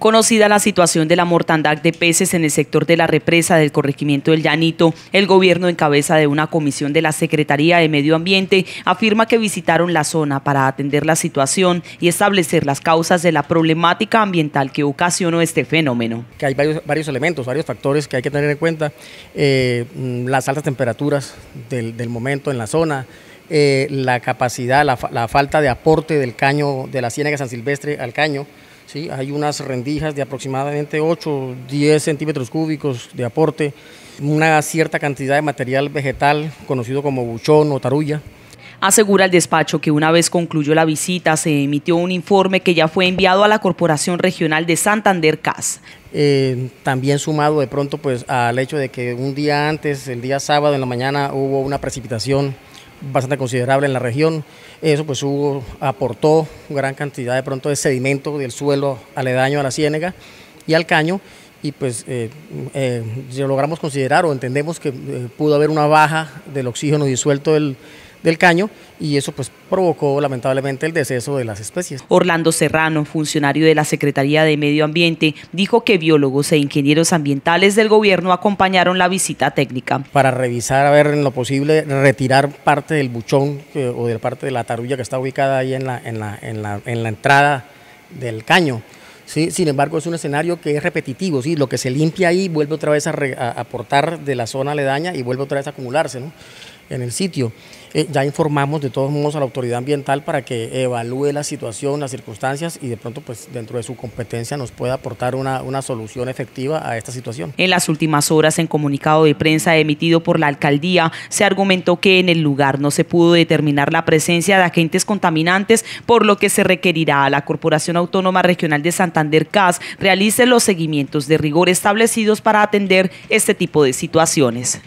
Conocida la situación de la mortandad de peces en el sector de la represa del corregimiento del Llanito, el gobierno en cabeza de una comisión de la Secretaría de Medio Ambiente afirma que visitaron la zona para atender la situación y establecer las causas de la problemática ambiental que ocasionó este fenómeno. Que hay varios, varios elementos, varios factores que hay que tener en cuenta, eh, mm, las altas temperaturas del, momento en la zona, eh, la capacidad, la, falta de aporte del caño, de la ciénaga San Silvestre al caño, ¿sí? Hay unas rendijas de aproximadamente 8, 10 centímetros cúbicos de aporte, una cierta cantidad de material vegetal conocido como buchón o tarulla. Asegura el despacho que una vez concluyó la visita se emitió un informe que ya fue enviado a la Corporación Regional de Santander CAS. Eh, también sumado de pronto pues al hecho de que un día antes, el día sábado en la mañana, hubo una precipitación bastante considerable en la región. Eso pues hubo, aportó gran cantidad de pronto de sedimento del suelo aledaño a la ciénega y al caño y pues eh, eh logramos considerar o entendemos que eh, pudo haber una baja del oxígeno disuelto del, del caño y eso pues provocó lamentablemente el deceso de las especies. Orlando Serrano, funcionario de la Secretaría de Medio Ambiente, dijo que biólogos e ingenieros ambientales del gobierno acompañaron la visita técnica. Para revisar, a ver en lo posible, retirar parte del buchón eh, o de parte de la tarulla que está ubicada ahí en la, entrada del caño. Sí, sin embargo, es un escenario que es repetitivo, ¿sí? lo que se limpia ahí vuelve otra vez a, aportar de la zona aledaña y vuelve otra vez a acumularse. ¿no? en el sitio. Eh, ya informamos de todos modos a la autoridad ambiental para que evalúe la situación, las circunstancias y de pronto pues dentro de su competencia nos pueda aportar una, una solución efectiva a esta situación. En las últimas horas en comunicado de prensa emitido por la alcaldía se argumentó que en el lugar no se pudo determinar la presencia de agentes contaminantes por lo que se requerirá a la Corporación Autónoma Regional de Santander CAS realice los seguimientos de rigor establecidos para atender este tipo de situaciones.